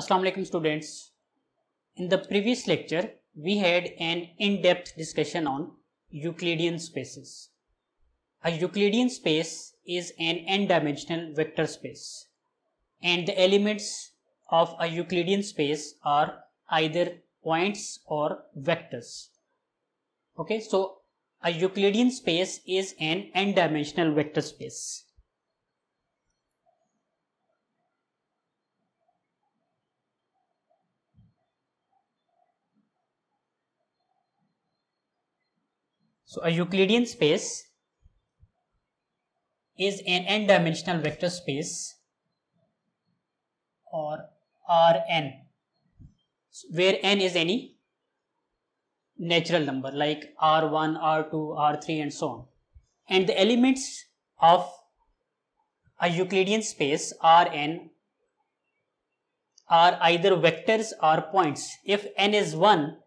Assalamu alaikum students. In the previous lecture, we had an in-depth discussion on Euclidean spaces. A Euclidean space is an n-dimensional vector space and the elements of a Euclidean space are either points or vectors. Okay, so a Euclidean space is an n-dimensional vector space. So a Euclidean space is an n-dimensional vector space or Rn where n is any natural number like R1, R2, R3 and so on. And the elements of a Euclidean space Rn are either vectors or points. If n is 1,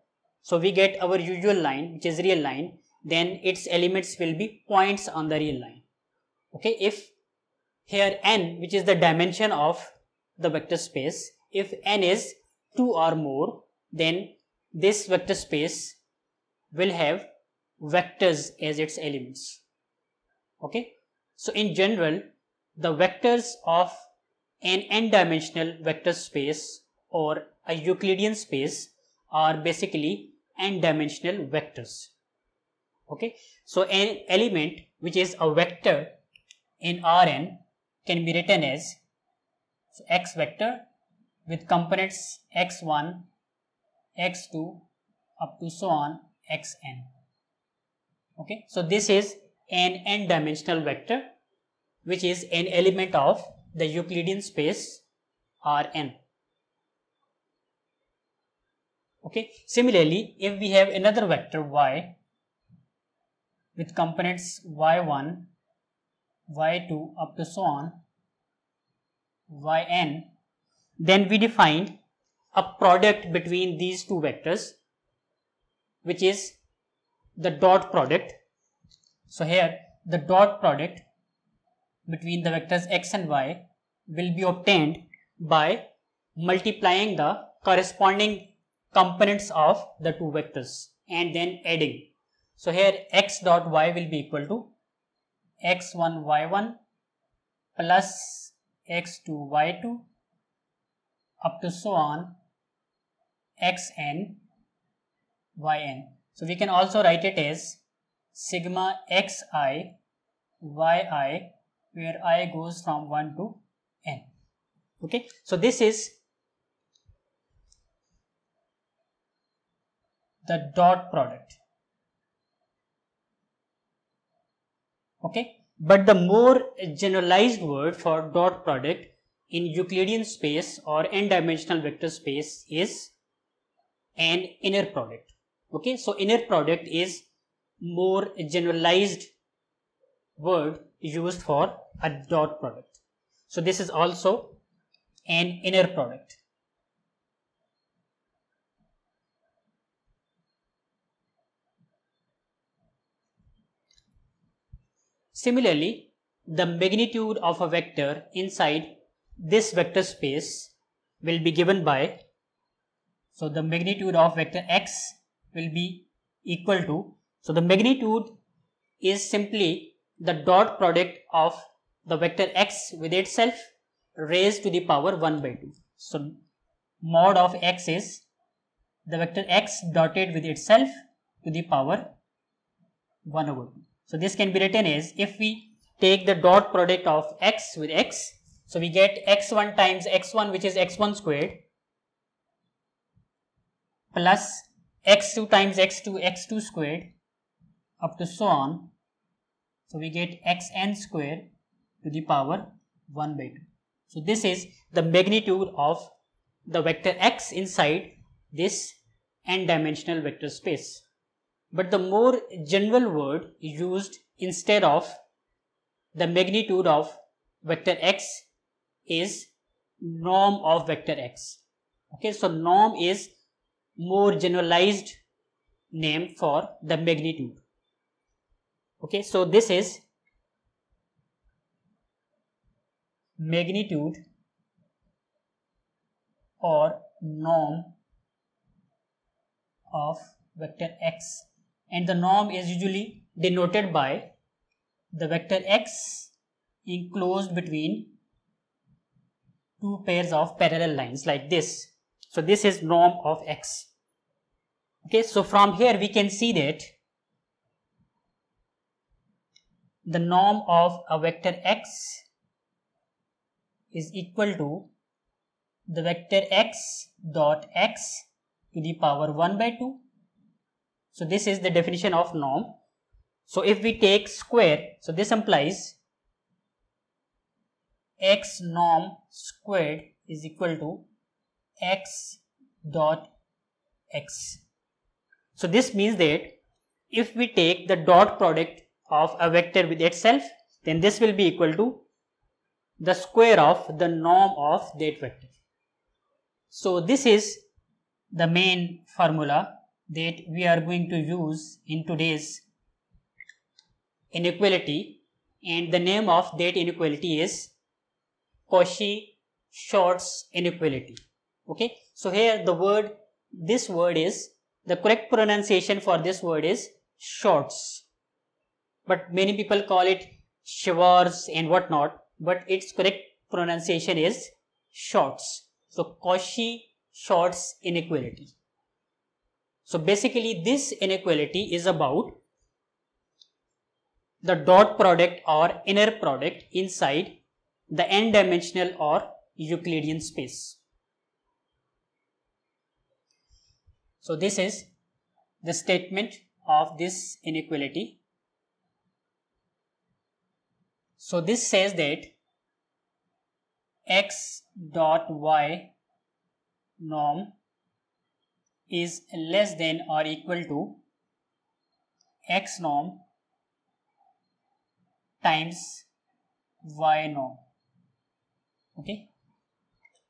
so we get our usual line which is real line then its elements will be points on the real line. Okay, if here n which is the dimension of the vector space, if n is 2 or more, then this vector space will have vectors as its elements. Okay, so in general, the vectors of an n-dimensional vector space or a Euclidean space are basically n-dimensional vectors okay so an element which is a vector in rn can be written as so x vector with components x1 x2 up to so on xn okay so this is an n dimensional vector which is an element of the euclidean space rn okay similarly if we have another vector y with components y1, y2 up to so on, yn, then we defined a product between these two vectors which is the dot product. So here the dot product between the vectors x and y will be obtained by multiplying the corresponding components of the two vectors and then adding so, here x dot y will be equal to x1 y1 plus x2 y2 up to so on xn yn. So, we can also write it as sigma xi yi where i goes from 1 to n. Okay. So, this is the dot product. okay but the more generalized word for dot product in Euclidean space or n-dimensional vector space is an inner product okay so inner product is more generalized word used for a dot product so this is also an inner product Similarly, the magnitude of a vector inside this vector space will be given by so the magnitude of vector x will be equal to so the magnitude is simply the dot product of the vector x with itself raised to the power 1 by 2 so mod of x is the vector x dotted with itself to the power 1 over 2 so this can be written as if we take the dot product of x with x, so we get x1 times x1 which is x1 squared plus x2 times x2 x2 squared up to so on. So we get xn squared to the power 1 by 2. So this is the magnitude of the vector x inside this n dimensional vector space but the more general word used instead of the magnitude of vector x is norm of vector x. Okay, so norm is more generalized name for the magnitude. Okay, so this is magnitude or norm of vector x and the norm is usually denoted by the vector x enclosed between two pairs of parallel lines like this. So, this is norm of x. Okay, so from here we can see that the norm of a vector x is equal to the vector x dot x to the power 1 by 2 so this is the definition of norm. So if we take square, so this implies x norm squared is equal to x dot x. So this means that if we take the dot product of a vector with itself, then this will be equal to the square of the norm of that vector. So this is the main formula that we are going to use in today's inequality and the name of that inequality is Cauchy-Shorts inequality. Okay, so here the word, this word is, the correct pronunciation for this word is Shorts. But many people call it Schwarz and whatnot, but its correct pronunciation is Shorts. So Cauchy-Shorts inequality. So basically this inequality is about the dot product or inner product inside the n-dimensional or Euclidean space. So this is the statement of this inequality. So this says that x dot y norm is less than or equal to x norm times y norm. Okay.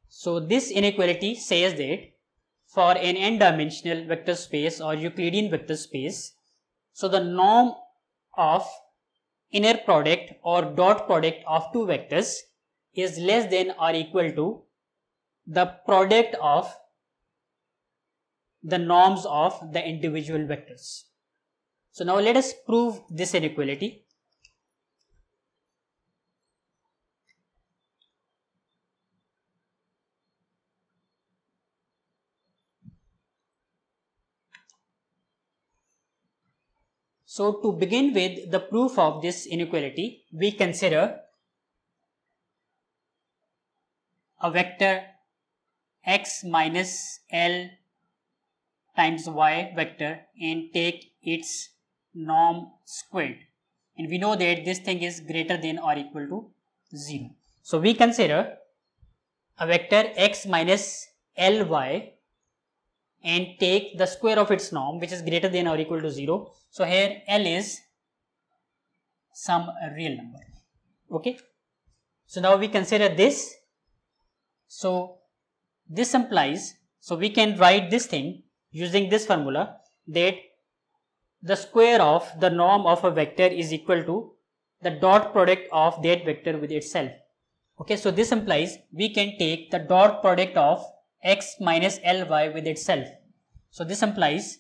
So this inequality says that for an n-dimensional vector space or Euclidean vector space, so the norm of inner product or dot product of two vectors is less than or equal to the product of the norms of the individual vectors. So now let us prove this inequality. So to begin with the proof of this inequality, we consider a vector x minus L times y vector and take its norm squared and we know that this thing is greater than or equal to 0. So, we consider a vector x minus ly and take the square of its norm which is greater than or equal to 0. So, here L is some real number. Okay. So, now we consider this. So, this implies, so we can write this thing using this formula that the square of the norm of a vector is equal to the dot product of that vector with itself. Okay, so this implies we can take the dot product of x minus ly with itself. So this implies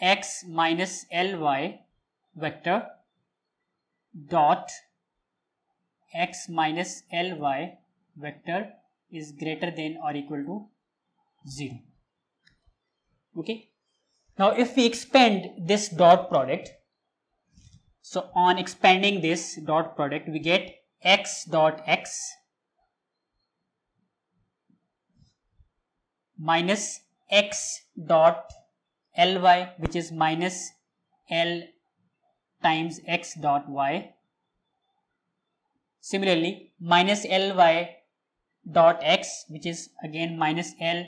x minus ly vector dot x minus ly vector is greater than or equal to 0 okay now if we expand this dot product so on expanding this dot product we get x dot x minus x dot ly which is minus l times x dot y similarly minus ly dot x which is again minus l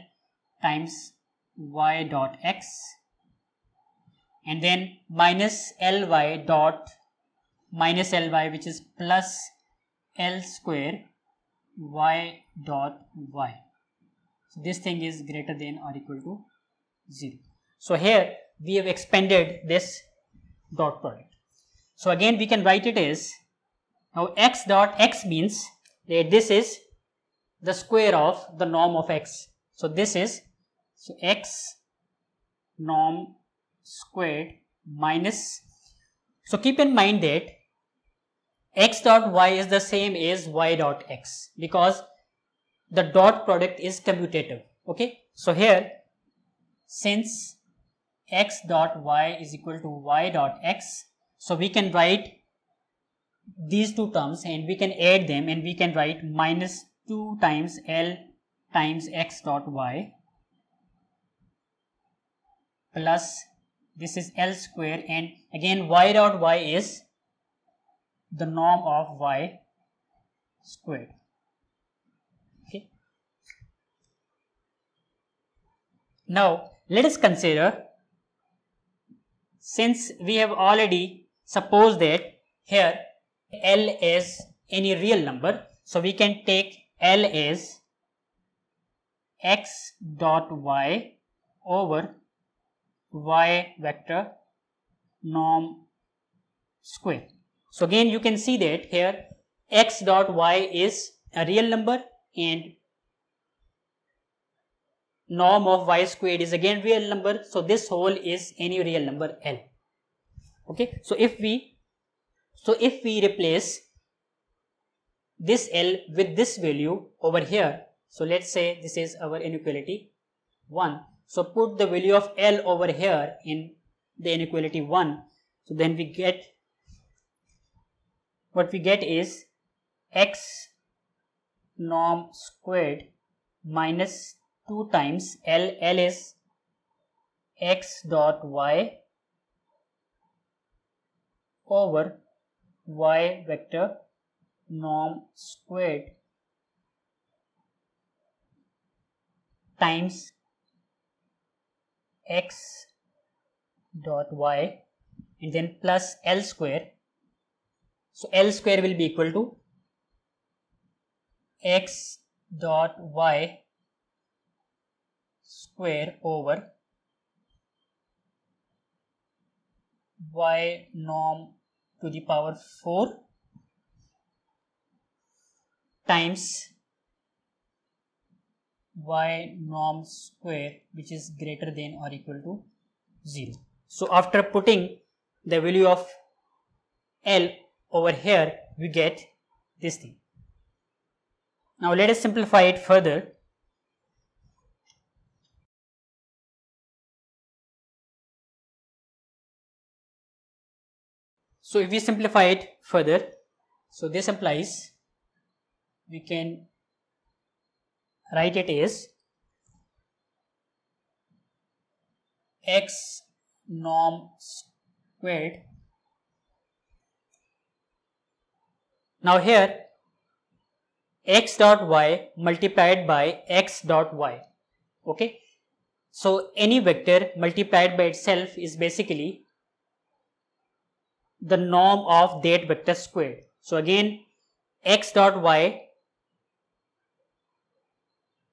times y dot x and then minus ly dot minus ly which is plus l square y dot y. So this thing is greater than or equal to 0. So here we have expanded this dot product. So again we can write it as now x dot x means that this is the square of the norm of x. So this is so x norm squared minus. So keep in mind that x dot y is the same as y dot x because the dot product is commutative. Okay. So here since x dot y is equal to y dot x. So we can write these two terms and we can add them and we can write minus 2 times L times x dot y plus this is L square and again y dot y is the norm of y squared. Okay. Now let us consider since we have already supposed that here L is any real number so we can take L is x dot y over y vector norm square. So again you can see that here x dot y is a real number and norm of y squared is again real number. So this whole is any real number L. Okay. So if we so if we replace this L with this value over here. So let's say this is our inequality 1 so put the value of L over here in the inequality 1. So then we get what we get is x norm squared minus 2 times L. L is x dot y over y vector norm squared times x dot y and then plus L square. So L square will be equal to x dot y square over y norm to the power 4 times y norm square which is greater than or equal to 0. So after putting the value of L over here we get this thing. Now let us simplify it further. So if we simplify it further, so this implies we can write it is x norm squared. Now here x dot y multiplied by x dot y. Okay. So any vector multiplied by itself is basically the norm of that vector squared. So again x dot y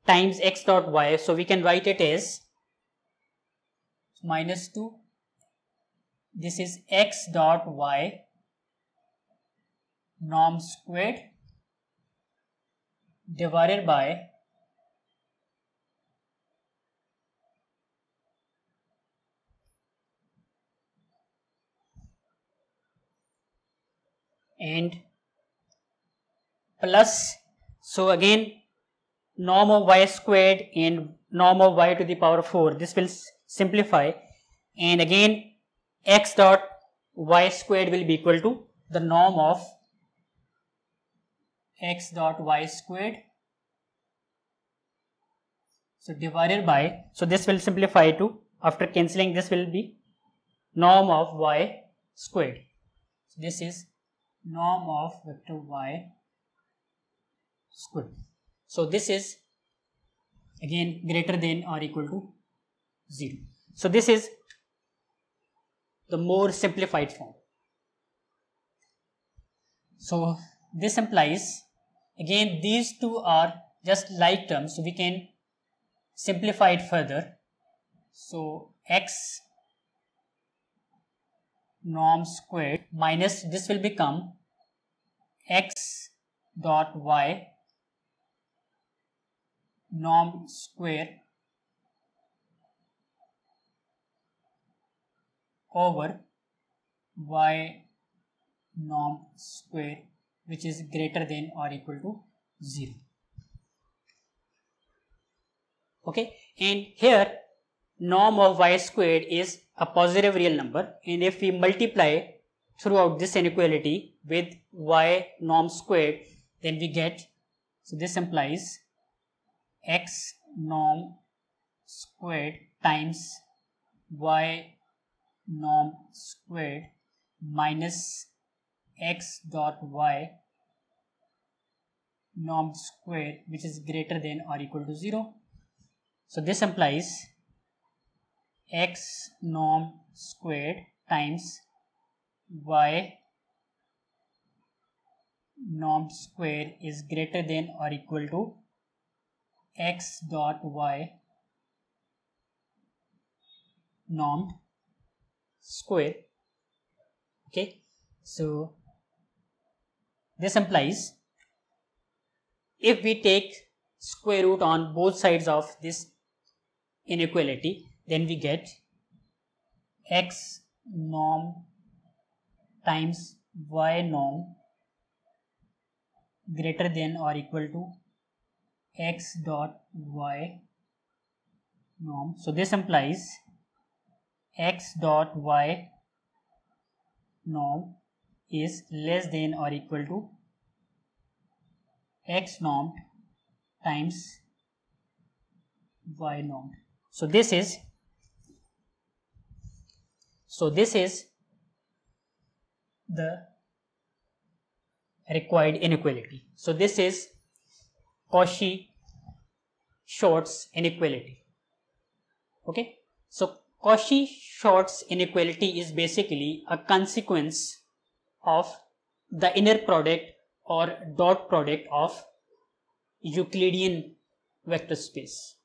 times x dot y. So we can write it as minus 2. This is x dot y norm squared divided by and plus so again norm of y squared and norm of y to the power 4. This will simplify and again x dot y squared will be equal to the norm of x dot y squared. So, divided by, so this will simplify to after cancelling this will be norm of y squared. So, this is norm of vector y squared. So this is again greater than or equal to 0. So this is the more simplified form. So this implies again these two are just like terms so we can simplify it further. So x norm squared minus this will become x dot y Norm square over y norm square which is greater than or equal to 0 okay and here norm of y squared is a positive real number and if we multiply throughout this inequality with y norm squared then we get so this implies x norm squared times y norm squared minus x dot y norm squared which is greater than or equal to 0. So this implies x norm squared times y norm squared is greater than or equal to x dot y norm square okay so this implies if we take square root on both sides of this inequality then we get x norm times y norm greater than or equal to x dot y norm. So this implies x dot y norm is less than or equal to x norm times y norm. So this is so this is the required inequality. So this is Cauchy Shorts inequality. Okay, so Cauchy Shorts inequality is basically a consequence of the inner product or dot product of Euclidean vector space.